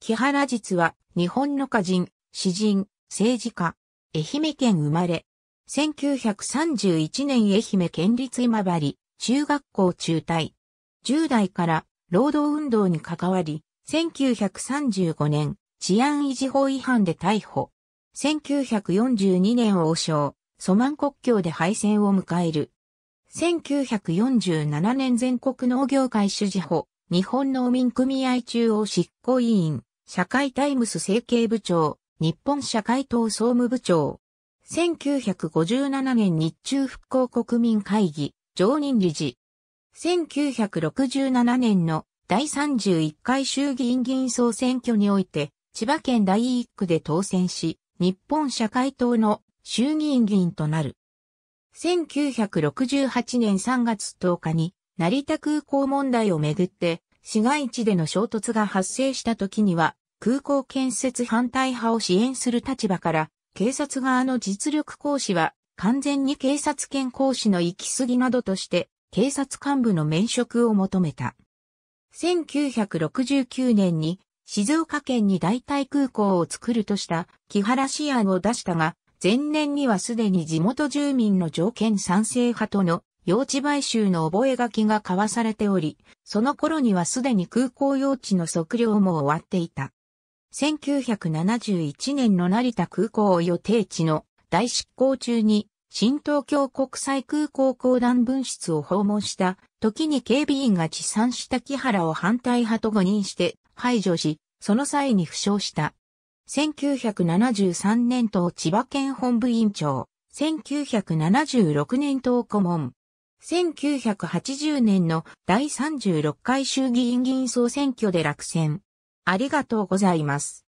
木原実は、日本の歌人、詩人、政治家、愛媛県生まれ。1931年愛媛県立今治、中学校中退。10代から労働運動に関わり、1935年、治安維持法違反で逮捕。1942年王将、ソマン国境で敗戦を迎える。1947年全国農業会主事法、日本農民組合中央執行委員。社会タイムス政経部長、日本社会党総務部長。1957年日中復興国民会議、常任理事。1967年の第31回衆議院議員総選挙において、千葉県第1区で当選し、日本社会党の衆議院議員となる。1968年3月10日に、成田空港問題をめぐって、市街地での衝突が発生した時には、空港建設反対派を支援する立場から、警察側の実力行使は完全に警察権行使の行き過ぎなどとして、警察幹部の免職を求めた。1969年に静岡県に代替空港を作るとした木原市案を出したが、前年にはすでに地元住民の条件賛成派との用地買収の覚書が交わされており、その頃にはすでに空港用地の測量も終わっていた。1971年の成田空港予定地の大執行中に新東京国際空港公団分室を訪問した時に警備員が持参した木原を反対派と誤認して排除し、その際に負傷した。1973年党千葉県本部委員長、1976年党顧問、1980年の第36回衆議院議員総選挙で落選。ありがとうございます。